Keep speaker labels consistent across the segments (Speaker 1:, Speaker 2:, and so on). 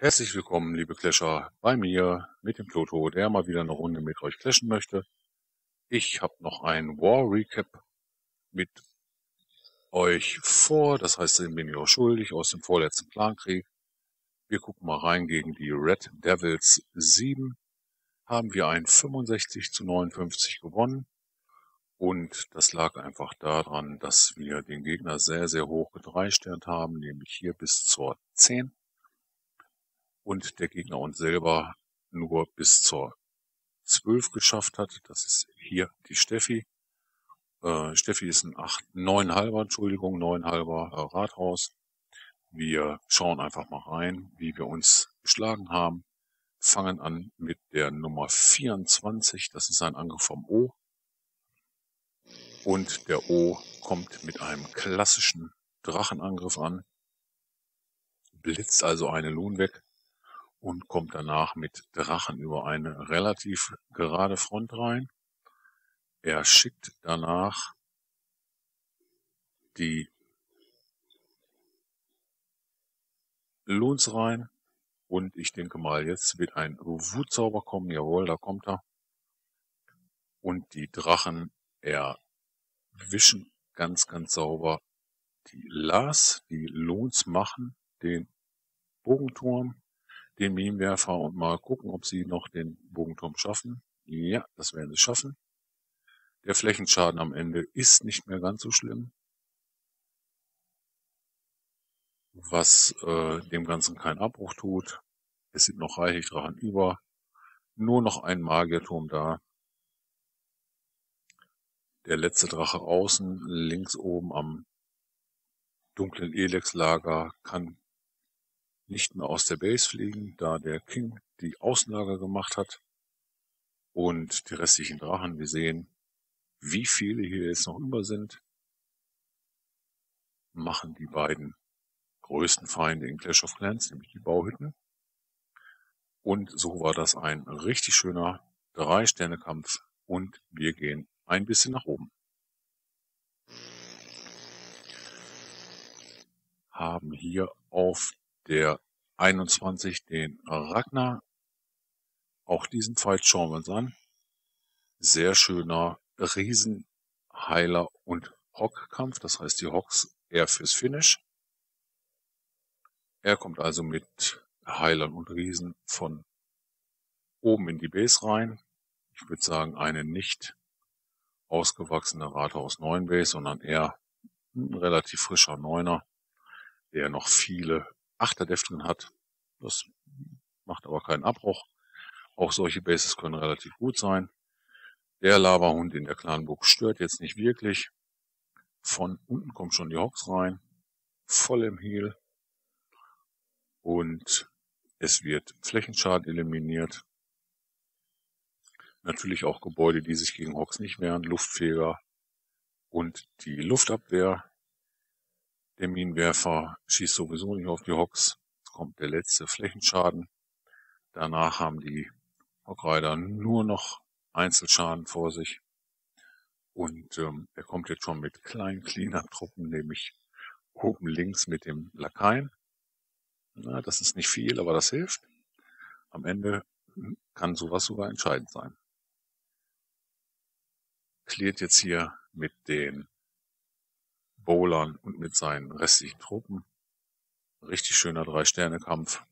Speaker 1: Herzlich willkommen, liebe Clasher, bei mir mit dem Toto, der mal wieder eine Runde mit euch clashen möchte. Ich habe noch ein War Recap mit euch vor, das heißt, den bin ich auch schuldig aus dem vorletzten Plankrieg. Wir gucken mal rein gegen die Red Devils 7. Haben wir ein 65 zu 59 gewonnen. Und das lag einfach daran, dass wir den Gegner sehr, sehr hoch gedreisternt haben, nämlich hier bis zur 10 und der Gegner uns selber nur bis zur 12 geschafft hat. Das ist hier die Steffi. Äh, Steffi ist ein 8, 9 halber, Entschuldigung, 9 halber äh, Rathaus. Wir schauen einfach mal rein, wie wir uns geschlagen haben. Fangen an mit der Nummer 24. Das ist ein Angriff vom O. Und der O kommt mit einem klassischen Drachenangriff an. Blitzt also eine Lohn weg und kommt danach mit Drachen über eine relativ gerade Front rein. Er schickt danach die Lohns rein und ich denke mal, jetzt wird ein Wutzauber kommen. Jawohl, da kommt er. Und die Drachen erwischen ganz, ganz sauber die Lars, die Lohns machen den Bogenturm den Minenwerfer und mal gucken, ob sie noch den Bogenturm schaffen. Ja, das werden sie schaffen. Der Flächenschaden am Ende ist nicht mehr ganz so schlimm, was äh, dem Ganzen keinen Abbruch tut. Es sind noch reichlich Drachen über. Nur noch ein Magierturm da. Der letzte Drache außen, links oben am dunklen Elex-Lager, kann nicht mehr aus der Base fliegen, da der King die Außenlager gemacht hat. Und die restlichen Drachen, wir sehen, wie viele hier jetzt noch über sind, machen die beiden größten Feinde in Clash of Clans, nämlich die Bauhütten. Und so war das ein richtig schöner Drei-Sterne-Kampf und wir gehen ein bisschen nach oben. Haben hier auf der 21 den Ragnar. Auch diesen Fight schauen wir uns an. Sehr schöner Riesenheiler und Hockkampf. Das heißt, die Hocks eher fürs Finish. Er kommt also mit Heilern und Riesen von oben in die Base rein. Ich würde sagen, eine nicht ausgewachsene Rate aus 9 Base, sondern eher ein relativ frischer Neuner, der noch viele drin hat. Das macht aber keinen Abbruch. Auch solche Bases können relativ gut sein. Der Laberhund in der Clanburg stört jetzt nicht wirklich. Von unten kommt schon die Hawks rein. Voll im Heel. Und es wird Flächenschaden eliminiert. Natürlich auch Gebäude, die sich gegen Hawks nicht wehren, Luftfeger und die Luftabwehr der Minenwerfer schießt sowieso nicht auf die Hocks. Jetzt kommt der letzte Flächenschaden. Danach haben die Hockreiter nur noch Einzelschaden vor sich. Und ähm, er kommt jetzt schon mit kleinen Cleaner-Truppen, nämlich oben links mit dem Lakaien. Na, das ist nicht viel, aber das hilft. Am Ende kann sowas sogar entscheidend sein. Klärt jetzt hier mit den Bowlern und mit seinen restlichen Truppen. Richtig schöner Drei-Sterne-Kampf.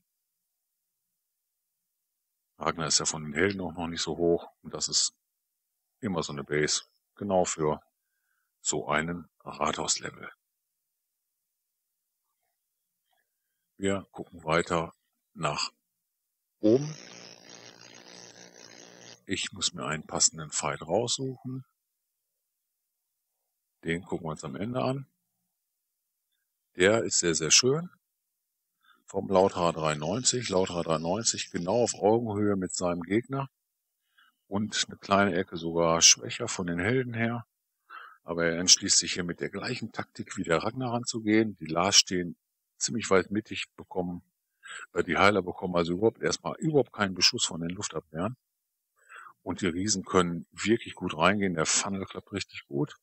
Speaker 1: Wagner ist ja von den Helden auch noch nicht so hoch und das ist immer so eine Base, genau für so einen Rathauslevel. Wir gucken weiter nach oben. Ich muss mir einen passenden Fight raussuchen. Den gucken wir uns am Ende an. Der ist sehr, sehr schön. Vom Lautra 93. Lautra 93 genau auf Augenhöhe mit seinem Gegner. Und eine kleine Ecke sogar schwächer von den Helden her. Aber er entschließt sich hier mit der gleichen Taktik wie der Ragnar ranzugehen. Die Lars stehen ziemlich weit mittig, bekommen, äh, die Heiler bekommen also überhaupt erstmal überhaupt keinen Beschuss von den Luftabwehren. Und die Riesen können wirklich gut reingehen. Der Funnel klappt richtig gut.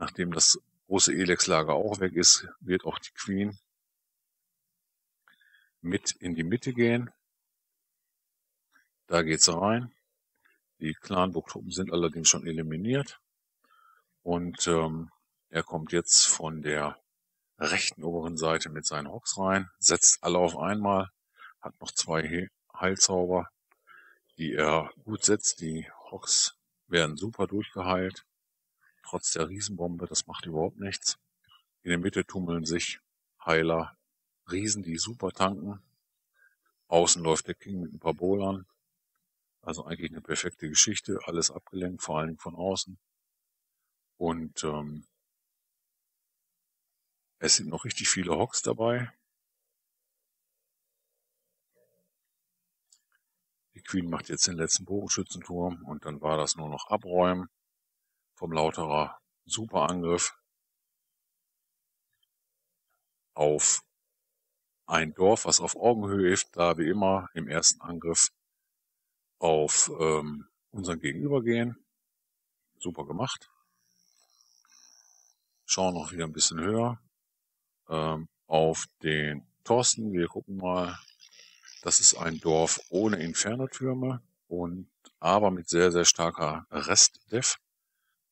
Speaker 1: Nachdem das große Elex-Lager auch weg ist, wird auch die Queen mit in die Mitte gehen. Da geht's rein. Die Clanburg-Truppen sind allerdings schon eliminiert. Und ähm, er kommt jetzt von der rechten oberen Seite mit seinen Hawks rein, setzt alle auf einmal, hat noch zwei Heilzauber, die er gut setzt. Die Hawks werden super durchgeheilt trotz der Riesenbombe, das macht überhaupt nichts. In der Mitte tummeln sich Heiler, Riesen, die super tanken. Außen läuft der King mit ein paar Bowlern. Also eigentlich eine perfekte Geschichte, alles abgelenkt, vor allen Dingen von außen. Und ähm, es sind noch richtig viele Hocks dabei. Die Queen macht jetzt den letzten Bogenschützenturm und dann war das nur noch abräumen vom Lauterer. Super Angriff auf ein Dorf, was auf Augenhöhe ist, da wie immer im ersten Angriff auf ähm, unseren Gegenüber gehen. Super gemacht. Schauen noch wieder ein bisschen höher ähm, auf den Thorsten. Wir gucken mal. Das ist ein Dorf ohne Infernotürme und aber mit sehr, sehr starker Rest-Dev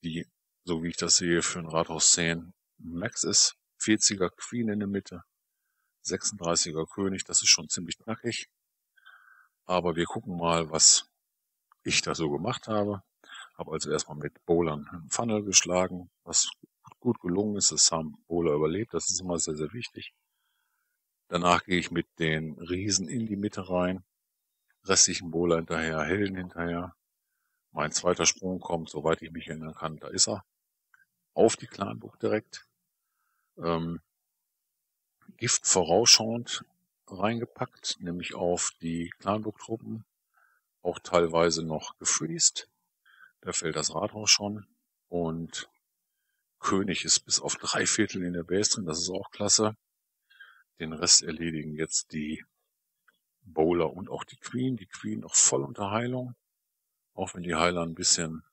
Speaker 1: die, so wie ich das sehe, für ein Rathaus 10 Max ist. 40er Queen in der Mitte, 36er König, das ist schon ziemlich knackig. Aber wir gucken mal, was ich da so gemacht habe. Habe also erstmal mit Bowlern einen Funnel geschlagen, was gut gelungen ist. Das haben Bowler überlebt, das ist immer sehr, sehr wichtig. Danach gehe ich mit den Riesen in die Mitte rein, restlichen Bowler hinterher, Helden hinterher, mein zweiter Sprung kommt, soweit ich mich erinnern kann, da ist er, auf die Kleinburg direkt. Ähm, Gift vorausschauend reingepackt, nämlich auf die Kleinburg-Truppen, auch teilweise noch gefriest. Da fällt das Rathaus schon und König ist bis auf drei Viertel in der Base drin, das ist auch klasse. Den Rest erledigen jetzt die Bowler und auch die Queen. Die Queen noch voll unter Heilung auch wenn die Heiler ein bisschen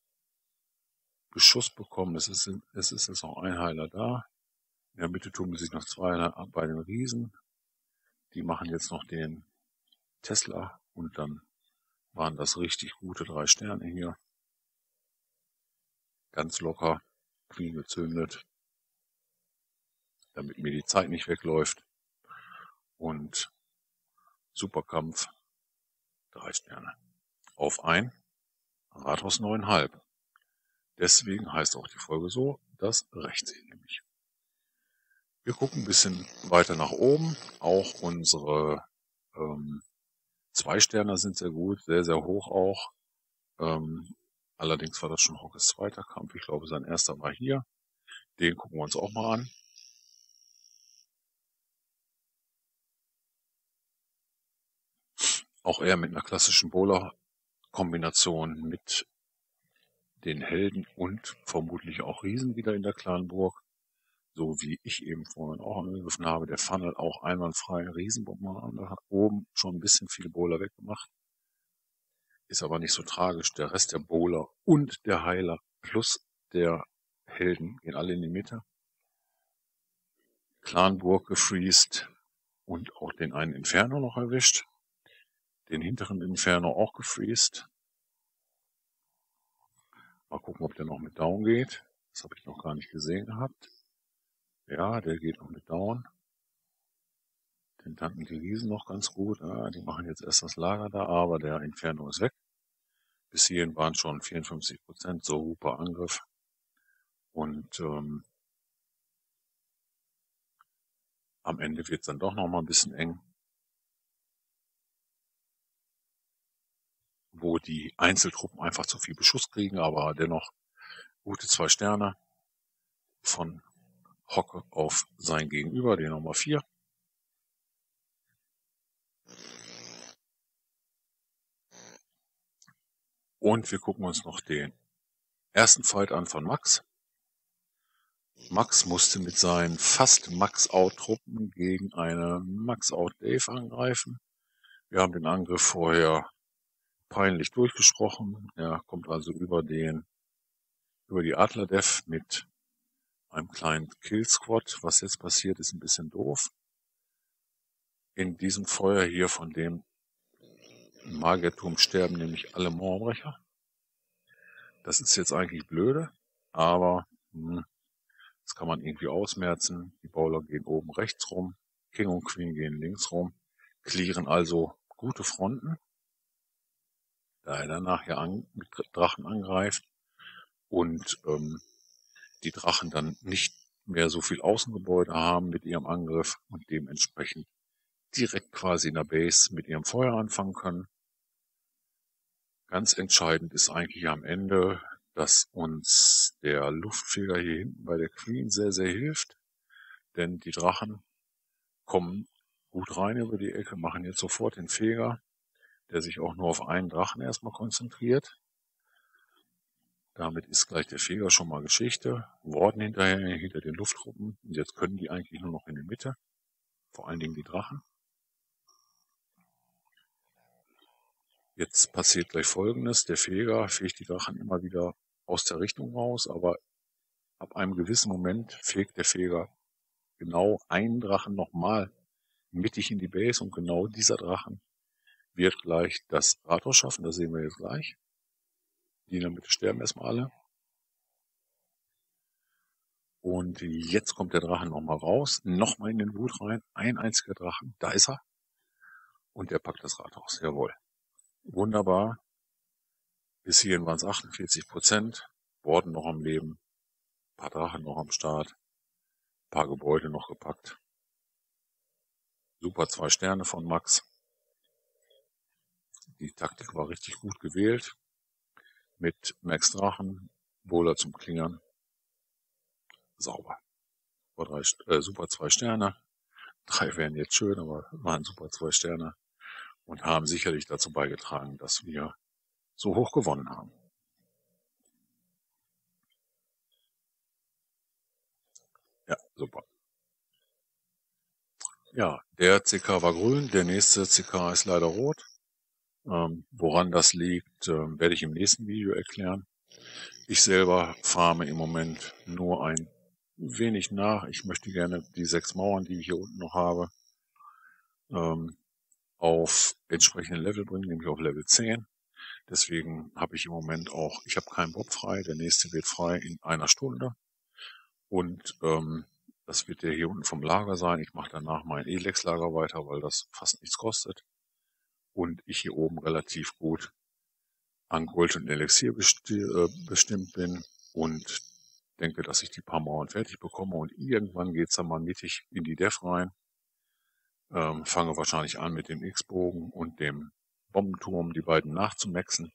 Speaker 1: Beschuss bekommen, es ist, es ist jetzt noch ein Heiler da. In der Mitte tun sich noch zwei Heiler ab bei den Riesen. Die machen jetzt noch den Tesla und dann waren das richtig gute drei Sterne hier. Ganz locker, clean gezündet, damit mir die Zeit nicht wegläuft. Und super Kampf, drei Sterne. Auf ein. Rathaus neunhalb. Deswegen heißt auch die Folge so, das rechts nämlich. Wir gucken ein bisschen weiter nach oben. Auch unsere ähm, zwei Sterne sind sehr gut, sehr, sehr hoch auch. Ähm, allerdings war das schon Hockes zweiter Kampf. Ich glaube, sein erster war hier. Den gucken wir uns auch mal an. Auch er mit einer klassischen Bowler Kombination mit den Helden und vermutlich auch Riesen wieder in der Clanburg, so wie ich eben vorhin auch angegriffen habe, der Funnel auch einwandfrei Riesenbomben da hat oben schon ein bisschen viele Bowler weggemacht. Ist aber nicht so tragisch. Der Rest der Bowler und der Heiler plus der Helden gehen alle in die Mitte. Clanburg gefriest und auch den einen Inferno noch erwischt den hinteren Inferno auch gefreest. Mal gucken, ob der noch mit down geht. Das habe ich noch gar nicht gesehen gehabt. Ja, der geht noch mit down. Den tanken die Riesen noch ganz gut. Ja, ah, die machen jetzt erst das Lager da, aber der Inferno ist weg. Bis hierhin waren schon 54 Prozent, so super Angriff. Und ähm, am Ende wird es dann doch noch mal ein bisschen eng. wo die Einzeltruppen einfach zu viel Beschuss kriegen, aber dennoch gute zwei Sterne von Hocke auf sein Gegenüber, den Nummer vier. Und wir gucken uns noch den ersten Fight an von Max. Max musste mit seinen fast Max-Out-Truppen gegen eine Max-Out-Dave angreifen. Wir haben den Angriff vorher peinlich durchgesprochen. Er kommt also über den, über die Adler-Dev mit einem kleinen Kill-Squad. Was jetzt passiert, ist ein bisschen doof. In diesem Feuer hier von dem Magertum sterben nämlich alle Mormbrecher. Das ist jetzt eigentlich blöde, aber hm, das kann man irgendwie ausmerzen. Die Bowler gehen oben rechts rum, King und Queen gehen links rum, clearen also gute Fronten da er danach ja an, mit Drachen angreift und ähm, die Drachen dann nicht mehr so viel Außengebäude haben mit ihrem Angriff und dementsprechend direkt quasi in der Base mit ihrem Feuer anfangen können. Ganz entscheidend ist eigentlich am Ende, dass uns der Luftfeger hier hinten bei der Queen sehr, sehr hilft, denn die Drachen kommen gut rein über die Ecke, machen jetzt sofort den Feger der sich auch nur auf einen Drachen erstmal konzentriert. Damit ist gleich der Feger schon mal Geschichte. Worden hinterher, hinter den Luftgruppen. Und jetzt können die eigentlich nur noch in die Mitte. Vor allen Dingen die Drachen. Jetzt passiert gleich Folgendes. Der Feger fegt die Drachen immer wieder aus der Richtung raus, aber ab einem gewissen Moment fegt der Feger genau einen Drachen nochmal mittig in die Base und genau dieser Drachen wird gleich das Rathaus schaffen, das sehen wir jetzt gleich. Die in der Mitte sterben erstmal alle. Und jetzt kommt der Drachen nochmal raus, nochmal in den Wut rein, ein einziger Drachen, da ist er. Und er packt das Rathaus, jawohl. Wunderbar. Bis hierhin waren es 48 Prozent, Borden noch am Leben, paar Drachen noch am Start, paar Gebäude noch gepackt. Super zwei Sterne von Max. Die Taktik war richtig gut gewählt. Mit Max Drachen, Bowler zum Klingern. Sauber. Super, drei, äh, super zwei Sterne. Drei wären jetzt schön, aber waren super zwei Sterne. Und haben sicherlich dazu beigetragen, dass wir so hoch gewonnen haben. Ja, super. Ja, der CK war grün, der nächste CK ist leider rot. Ähm, woran das liegt, ähm, werde ich im nächsten Video erklären. Ich selber farme im Moment nur ein wenig nach. Ich möchte gerne die sechs Mauern, die ich hier unten noch habe, ähm, auf entsprechende Level bringen, nämlich auf Level 10. Deswegen habe ich im Moment auch, ich habe keinen Bob frei, der nächste wird frei in einer Stunde. Und ähm, das wird der hier unten vom Lager sein. Ich mache danach mein Elex-Lager weiter, weil das fast nichts kostet und ich hier oben relativ gut an Gold und Elixier äh, bestimmt bin und denke, dass ich die paar Mauern fertig bekomme und irgendwann geht's dann mal mittig in die Def rein. Ähm, fange wahrscheinlich an mit dem X-Bogen und dem Bombenturm, die beiden nachzumaxen.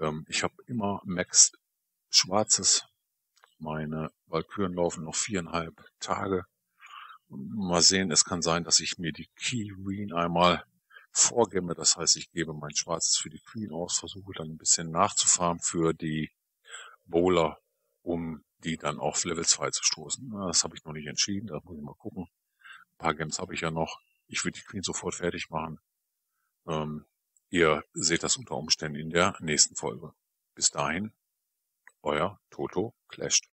Speaker 1: Ähm, ich habe immer Max Schwarzes. Meine Walküren laufen noch viereinhalb Tage. Mal sehen, es kann sein, dass ich mir die Kirin einmal vorgemme. Das heißt, ich gebe mein Schwarzes für die Queen aus, versuche dann ein bisschen nachzufahren für die Bowler, um die dann auf Level 2 zu stoßen. Das habe ich noch nicht entschieden, da muss ich mal gucken. Ein paar Gems habe ich ja noch. Ich will die Queen sofort fertig machen. Ähm, ihr seht das unter Umständen in der nächsten Folge. Bis dahin, euer Toto Clashed.